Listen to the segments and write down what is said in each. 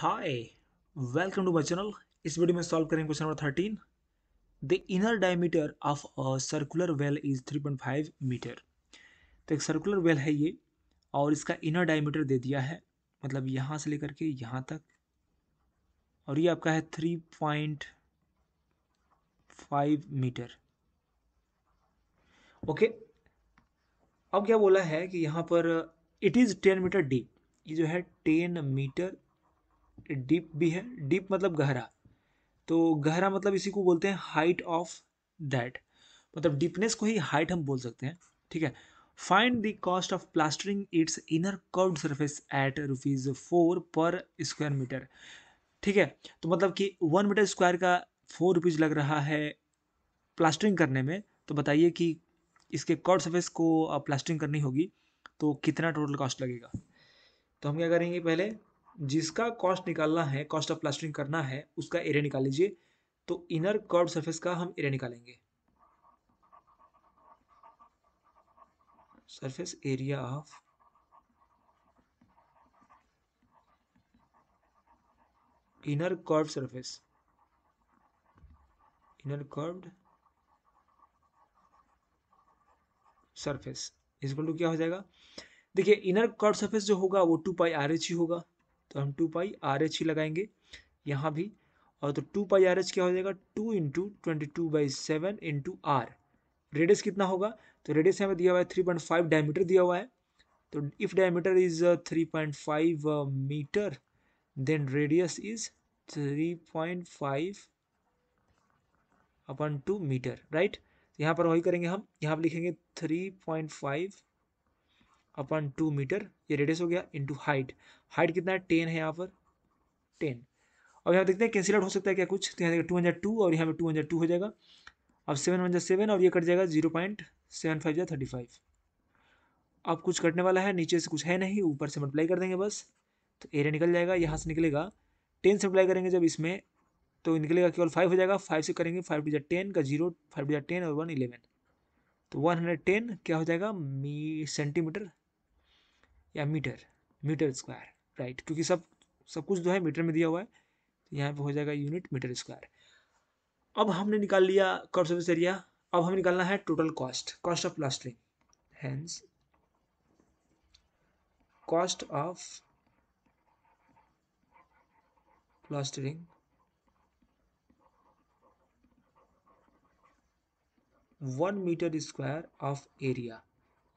hi welcome to my channel इस वीडियो में सॉल्व करेंगे question number thirteen the inner diameter of a circular well is 3.5 metre तो एक सर्कुलर वेल है ये और इसका इनर डायमीटर दे दिया है मतलब यहाँ से लेकर के यहाँ तक और ये आपका है 3.5 मीटर ओके अब क्या बोला है कि यहाँ पर it is ten metre deep ये जो है टेन मीटर डीप भी है डीप मतलब गहरा तो गहरा मतलब इसी को बोलते हैं हाइट ऑफ दैट मतलब डीपनेस को ही हाइट हम बोल सकते हैं ठीक है find the cost of plastering its inner curve surface at rupees four per square metre ठीक है तो मतलब कि वन मीटर स्क्वायर का फोर रुपीज़ लग रहा है प्लास्टरिंग करने में तो बताइए कि इसके कर्व सरफेस को प्लास्टरिंग uh, करनी होगी तो कितना टोटल कॉस्ट लगेगा तो हम क्या करेंगे पहले जिसका कॉस्ट निकालना है कॉस्ट ऑफ प्लास्टरिंग करना है उसका एरिया निकाल लीजिए तो इनर कर्व सरफेस का हम एरिया निकालेंगे surface area of inner curve surface inner curve surface इसको टू क्या हो जाएगा देखिए इनर कर्व सरफेस जो होगा वो टू पाई आर एच ही होगा तो हम टू पाई आर एच ही लगाएंगे यहाँ भी और तो टू पाई आर एच क्या हो जाएगा two into twenty two by seven into r radius कितना होगा तो रेडियस हमें दिया हुआ है थ्री पॉइंट फाइव डायमीटर दिया हुआ है तो if diameter is three point five metre then radius is three point five upon two metre right तो यहाँ पर वही करेंगे हम यहाँ पर लिखेंगे three point five upon two metre ये रेडियस हो गया इंटू हाइट हाइट कितना है टेन है यहाँ पर टेन अब यहाँ देखते हैं कैंसिल आउट हो सकता है क्या कुछ तो यहाँ देखिए टू हंड्रेड टू और यहाँ पर टू हंड्रेड टू हो जाएगा अब सेवन वन जा सेवन और ये कट जाएगा जीरो पॉइंट सेवन फाइव या थर्टी फाइव अब कुछ कटने वाला है नीचे से कुछ है नहीं ऊपर से मल्टीप्लाई कर देंगे बस तो एरिया निकल जाएगा यहाँ से निकलेगा टेन से मल्टीप्लाई करेंगे जब इसमें तो निकलेगा केवल फाइव हो जाएगा फाइव से करेंगे फाइव टू टेन का जीरो फाइव टू टेन और वन इलेवन तो वन हंड्रेड टेन क्या हो जाएगा मी सेंटीमीटर या मीटर मीटर स्क्वायर राइट क्योंकि सब सब कुछ जो है मीटर में दिया हुआ है तो यहाँ पे हो जाएगा यूनिट मीटर स्क्वायर अब हमने निकाल लिया कर सर्विस एरिया अब हमें निकालना है total cost cost of plastering hence cost of plastering one metre square of area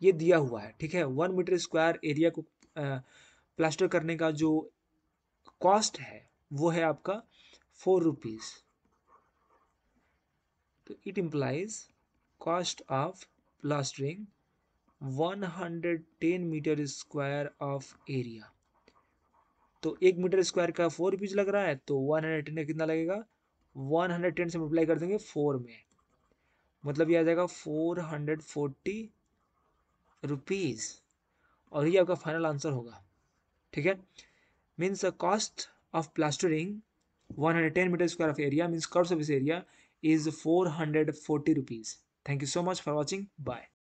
ये दिया हुआ है ठीक है वन मीटर स्क्वायर एरिया को प्लास्टर करने का जो कॉस्ट है वो है आपका फोर रुपीज़ तो it implies cost of plastering one hundred ten metre square of area तो एक मीटर स्क्वायर का फोर रुपीज़ लग रहा है तो वन 110 का कितना लगेगा वन हंड्रेड टेन से मल्टीप्लाई कर देंगे फोर में मतलब ये आ जाएगा फोर हंड्रेड फोर्टी रुपीज़ और ये आपका फाइनल आंसर होगा ठीक है means the cost of plastering 110 metre square of area means of इस area hundred 440 rupees thank you so much for watching bye